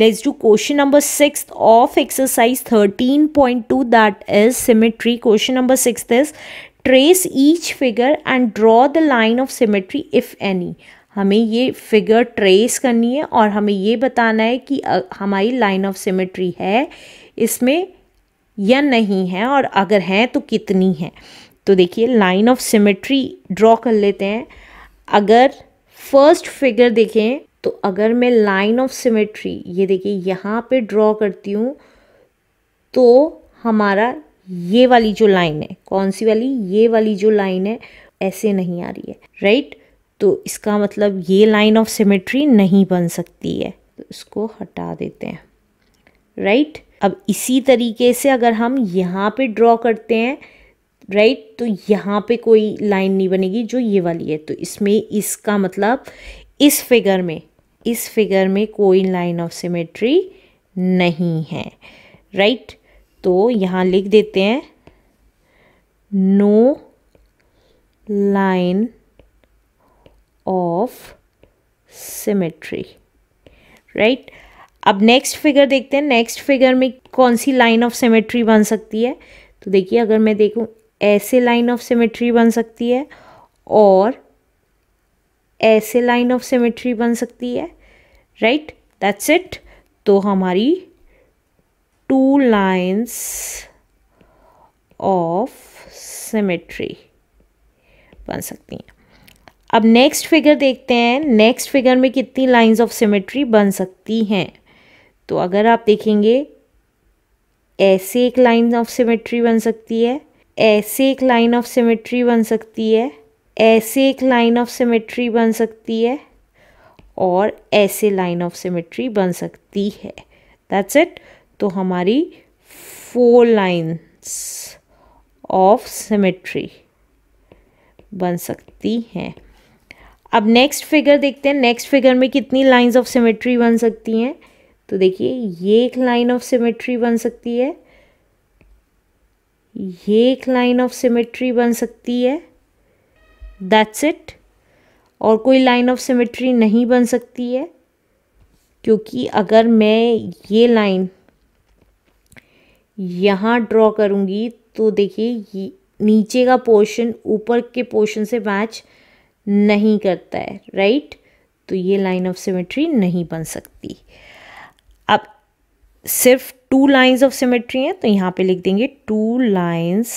let's do question number 6 of exercise 13.2 that is symmetry question number 6 is trace each figure and draw the line of symmetry if any हमें ये figure trace करनी है और हमें ये बताना है कि हमारी लाइन ऑफ सिमेट्री है इसमें या नहीं है और अगर है तो कितनी है तो देखिए लाइन ऑफ सिमेट्री ड्रॉ कर लेते हैं अगर फर्स्ट फिगर देखें तो अगर मैं लाइन ऑफ सिमेट्री ये देखिए यहाँ पे ड्रॉ करती हूँ तो हमारा ये वाली जो लाइन है कौन सी वाली ये वाली जो लाइन है ऐसे नहीं आ रही है राइट तो इसका मतलब ये लाइन ऑफ सिमेट्री नहीं बन सकती है तो इसको हटा देते हैं राइट अब इसी तरीके से अगर हम यहाँ पे ड्रॉ करते हैं राइट right? तो यहाँ पे कोई लाइन नहीं बनेगी जो ये वाली है तो इसमें इसका मतलब इस फिगर में इस फिगर में कोई लाइन ऑफ सिमेट्री नहीं है राइट right? तो यहाँ लिख देते हैं no line of symmetry right अब नेक्स्ट फिगर देखते हैं नेक्स्ट फिगर में कौन सी लाइन ऑफ सिमेट्री बन सकती है तो देखिए अगर मैं देखूँ ऐसे लाइन ऑफ सिमेट्री बन सकती है और ऐसे लाइन ऑफ सिमेट्री बन सकती है राइट दैट्स इट तो हमारी टू लाइन्स ऑफ सिमेट्री बन सकती हैं अब नेक्स्ट फिगर देखते हैं नेक्स्ट फिगर में कितनी लाइंस ऑफ सिमेट्री बन सकती हैं तो अगर आप देखेंगे ऐसे एक लाइन ऑफ सिमेट्री बन सकती है ऐसे एक लाइन ऑफ सिमेट्री बन सकती है ऐसे एक लाइन ऑफ सिमेट्री बन सकती है और ऐसे लाइन ऑफ सिमेट्री बन सकती है दैट्स इट तो हमारी फोर लाइन्स ऑफ सिमेट्री बन सकती हैं अब नेक्स्ट फिगर देखते हैं नेक्स्ट फिगर में कितनी लाइंस ऑफ सिमेट्री बन सकती हैं तो देखिए ये एक लाइन ऑफ सिमेट्री बन सकती है ये एक लाइन ऑफ सिमेट्री बन सकती है दैट्स इट और कोई लाइन ऑफ सिमेट्री नहीं बन सकती है क्योंकि अगर मैं ये लाइन यहाँ ड्रॉ करूँगी तो देखिए ये नीचे का पोर्शन ऊपर के पोर्शन से मैच नहीं करता है राइट तो ये लाइन ऑफ सिमेट्री नहीं बन सकती अब सिर्फ टू लाइंस ऑफ सिमेट्री हैं तो यहाँ पे लिख देंगे two lines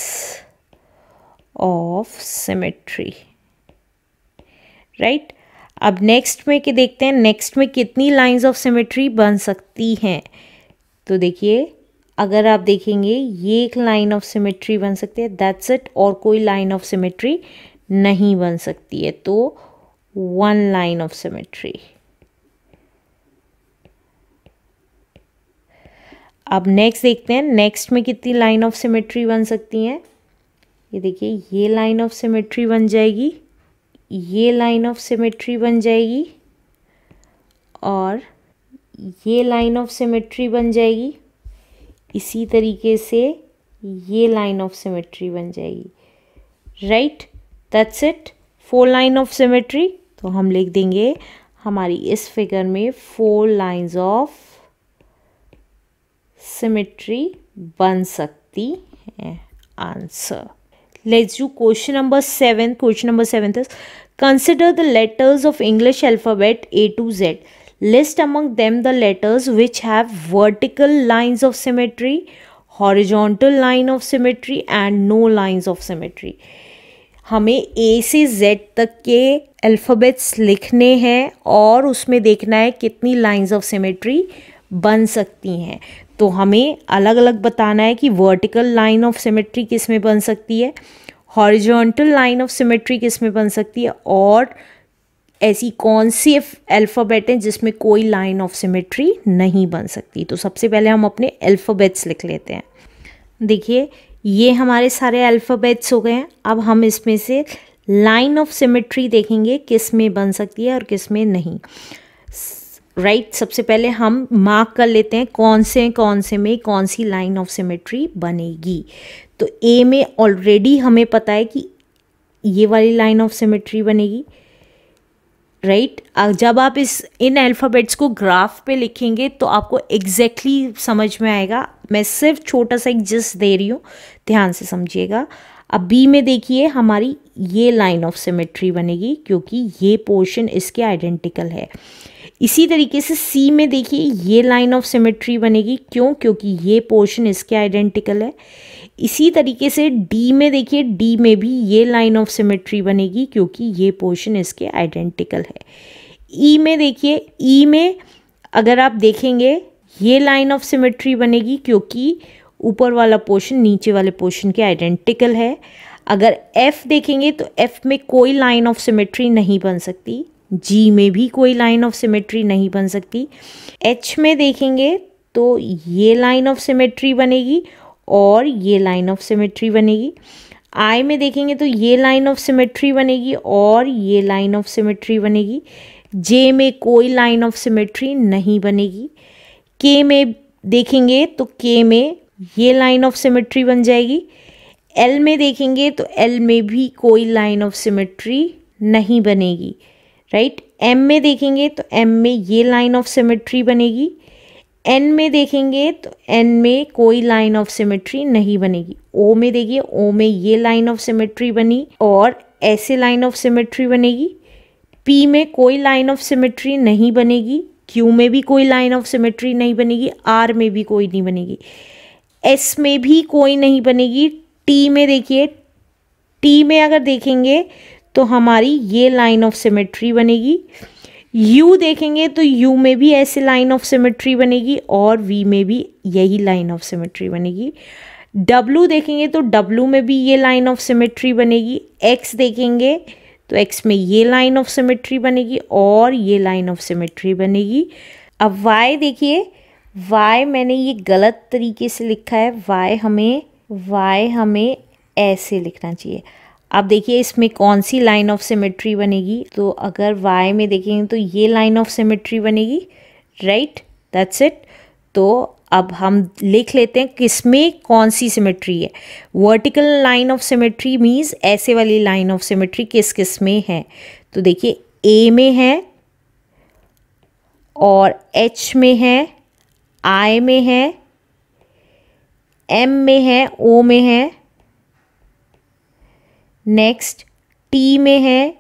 of symmetry right अब नेक्स्ट में के देखते हैं नेक्स्ट में कितनी लाइंस ऑफ सिमेट्री बन सकती हैं तो देखिए अगर आप देखेंगे ये एक लाइन ऑफ सिमेट्री बन सकती है दैट्स इट और कोई लाइन ऑफ सिमेट्री नहीं बन सकती है तो वन लाइन ऑफ सिमेट्री अब नेक्स्ट देखते हैं नेक्स्ट में कितनी लाइन ऑफ सिमेट्री बन सकती हैं ये देखिए ये लाइन ऑफ सिमेट्री बन जाएगी ये लाइन ऑफ सिमेट्री बन जाएगी और ये लाइन ऑफ सिमेट्री बन जाएगी इसी तरीके से ये लाइन ऑफ सिमेट्री बन जाएगी right that's it four line of symmetry तो हम लिख देंगे हमारी इस फिगर में फोर लाइंस ऑफ सिमेट्री बन सकती हैं answer let's do question number 7 question number 7 is consider the letters of english alphabet a to z list among them the letters which have vertical lines of symmetry horizontal line of symmetry and no lines of symmetry हमें ए से Z तक के alphabets लिखने हैं और उसमें देखना है कितनी लाइंस ऑफ सिमेट्री बन सकती हैं तो हमें अलग अलग बताना है कि वर्टिकल लाइन ऑफ सिमेट्री किस में बन सकती है हॉरिजॉन्टल लाइन ऑफ सिमेट्री किस में बन सकती है और ऐसी कौन सी अल्फ़ाबेट हैं जिसमें कोई लाइन ऑफ सिमेट्री नहीं बन सकती तो सबसे पहले हम अपने अल्फ़ाबेट्स लिख लेते हैं देखिए ये हमारे सारे अल्फ़ाबेट्स हो गए हैं अब हम इसमें से लाइन ऑफ सिमेट्री देखेंगे किस में बन सकती है और किस में नहीं राइट right, सबसे पहले हम मार्क कर लेते हैं कौन से कौन से में कौन सी लाइन ऑफ सिमेट्री बनेगी तो ए में ऑलरेडी हमें पता है कि ये वाली लाइन ऑफ सिमेट्री बनेगी राइट right? जब आप इस इन अल्फ़ाबेट्स को ग्राफ पे लिखेंगे तो आपको एग्जैक्टली exactly समझ में आएगा मैं सिर्फ छोटा सा एक जिस दे रही हूँ ध्यान से समझिएगा अब बी में देखिए हमारी ये लाइन ऑफ सिमेट्री बनेगी क्योंकि ये पोर्शन इसके आइडेंटिकल है इसी तरीके से सी में देखिए ये लाइन ऑफ सिमेट्री बनेगी क्यों क्योंकि ये पोर्शन इसके आइडेंटिकल है इसी तरीके से डी में देखिए डी में भी ये लाइन ऑफ सिमेट्री बनेगी क्योंकि ये पोर्शन इसके आइडेंटिकल है ई e में देखिए ई e में अगर आप देखेंगे ये लाइन ऑफ सिमेट्री बनेगी क्योंकि ऊपर वाला पोर्शन नीचे वाले पोर्शन के आइडेंटिकल है अगर एफ़ देखेंगे तो एफ़ में कोई लाइन ऑफ सिमेट्री नहीं बन सकती जी में भी कोई लाइन ऑफ सिमेट्री नहीं बन सकती एच में देखेंगे तो ये लाइन ऑफ सिमेट्री बनेगी और ये लाइन ऑफ सिमेट्री बनेगी आई में देखेंगे तो ये लाइन ऑफ सिमेट्री बनेगी और ये लाइन ऑफ सिमेट्री बनेगी जे में कोई लाइन ऑफ सिमेट्री नहीं बनेगी के में देखेंगे तो के में ये लाइन ऑफ सिमेट्री बन जाएगी एल में देखेंगे तो एल में भी कोई लाइन ऑफ सिमेट्री नहीं बनेगी राइट एम में देखेंगे तो एम में ये लाइन ऑफ सिमेट्री बनेगी एन में देखेंगे तो एन में कोई लाइन ऑफ सिमेट्री नहीं बनेगी ओ में देखिए ओ में ये लाइन ऑफ सिमेट्री बनी और ऐसे लाइन ऑफ सिमेट्री बनेगी पी में कोई लाइन ऑफ सिमेट्री नहीं बनेगी क्यू में भी कोई लाइन ऑफ सिमेट्री नहीं बनेगी आर में भी कोई नहीं बनेगी एस में भी कोई नहीं बनेगी टी में देखिए टी में अगर देखेंगे तो हमारी ये लाइन ऑफ सिमेट्री बनेगी यू देखेंगे तो यू में भी ऐसे लाइन ऑफ सिमेट्री बनेगी और वी में भी यही लाइन ऑफ सिमेट्री बनेगी डब्लू देखेंगे तो डब्लू में भी ये लाइन ऑफ सिमेट्री बनेगी एक्स देखेंगे तो एक्स में ये लाइन ऑफ सिमेट्री बनेगी और ये लाइन ऑफ सिमेट्री बनेगी अब वाई देखिए वाई मैंने ये गलत तरीके से लिखा है वाई हमें वाई हमें ऐसे लिखना चाहिए अब देखिए इसमें कौन सी लाइन ऑफ सिमेट्री बनेगी तो अगर वाई में देखेंगे तो ये लाइन ऑफ सिमेट्री बनेगी राइट दैट्स इट तो अब हम लिख लेते हैं किस में कौन सी सिमेट्री है vertical line of symmetry means ऐसे वाली लाइन ऑफ सिमेट्री किस किस में है तो देखिए ए में है और एच में है आई में है एम में है ओ में है नेक्स्ट टी में है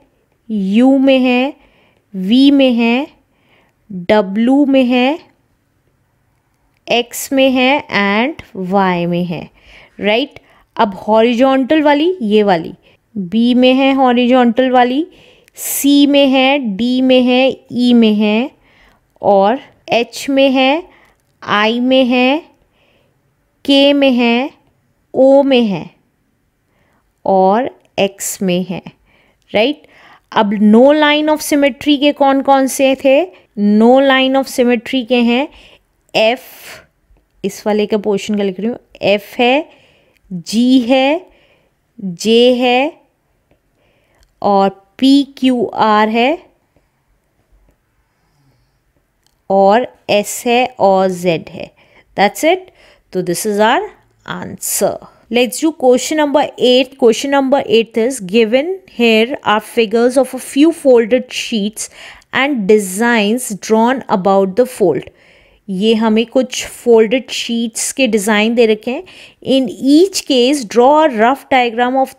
यू में है वी में है डब्लू में है एक्स में है एंड वाई में है राइट right? अब हॉरिजॉन्टल वाली ये वाली बी में है हॉरिजॉन्टल वाली सी में है डी में है ई e में है और एच में है आई में है के में है ओ में है और एक्स में है राइट right? अब नो लाइन ऑफ सिमेट्री के कौन कौन से थे नो लाइन ऑफ सिमेट्री के हैं एफ इस वाले का पोर्शन का लिख रही हूँ एफ है जी है जे है और पी क्यू आर है और एस है और जेड है दैट्स इट तो this is our answer Let's do question number 8. Question number 8 is given here are figures of a few folded sheets and designs drawn about the fold. ये हमें कुछ folded sheets के design दे रखे हैं in each case draw a rough diagram of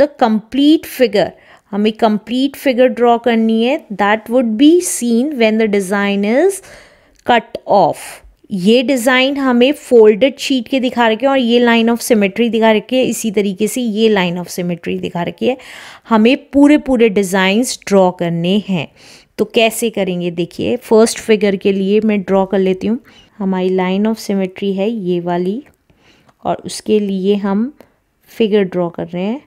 the complete figure हमें complete figure draw करनी है that would be seen when the design is cut off ये डिज़ाइन हमें फोल्डेड शीट के दिखा रखे हैं और ये लाइन ऑफ सिमेट्री दिखा रखी है इसी तरीके से ये लाइन ऑफ सिमेट्री दिखा रखी है हमें पूरे पूरे डिज़ाइंस ड्रॉ करने हैं तो कैसे करेंगे देखिए फर्स्ट फिगर के लिए मैं ड्रॉ कर लेती हूँ हमारी लाइन ऑफ सिमेट्री है ये वाली और उसके लिए हम फिगर ड्रॉ कर रहे हैं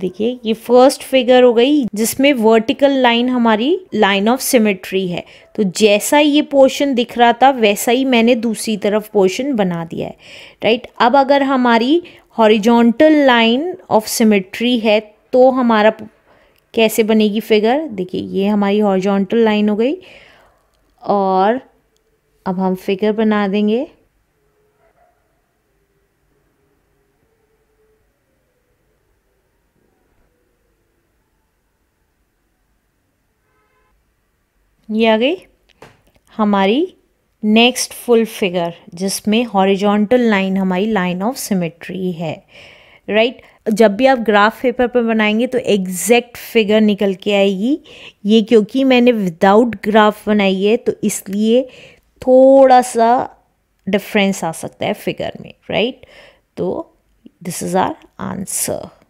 देखिए ये फर्स्ट फिगर हो गई जिसमें वर्टिकल लाइन हमारी लाइन ऑफ सिमेट्री है तो जैसा ये पोर्शन दिख रहा था वैसा ही मैंने दूसरी तरफ पोर्शन बना दिया है राइट अब अगर हमारी हॉरिजॉन्टल लाइन ऑफ सिमेट्री है तो हमारा कैसे बनेगी फिगर देखिए ये हमारी हॉरिजॉन्टल लाइन हो गई और अब हम फिगर बना देंगे ये आ गई हमारी नेक्स्ट फुल फिगर जिसमें हॉरिजॉन्टल लाइन हमारी लाइन ऑफ सिमेट्री है राइट right? जब भी आप ग्राफ पेपर पर बनाएंगे तो एग्जैक्ट फिगर निकल के आएगी ये क्योंकि मैंने विदाउट ग्राफ बनाई है तो इसलिए थोड़ा सा डिफरेंस आ सकता है फिगर में राइट right? तो दिस इज़ आर आंसर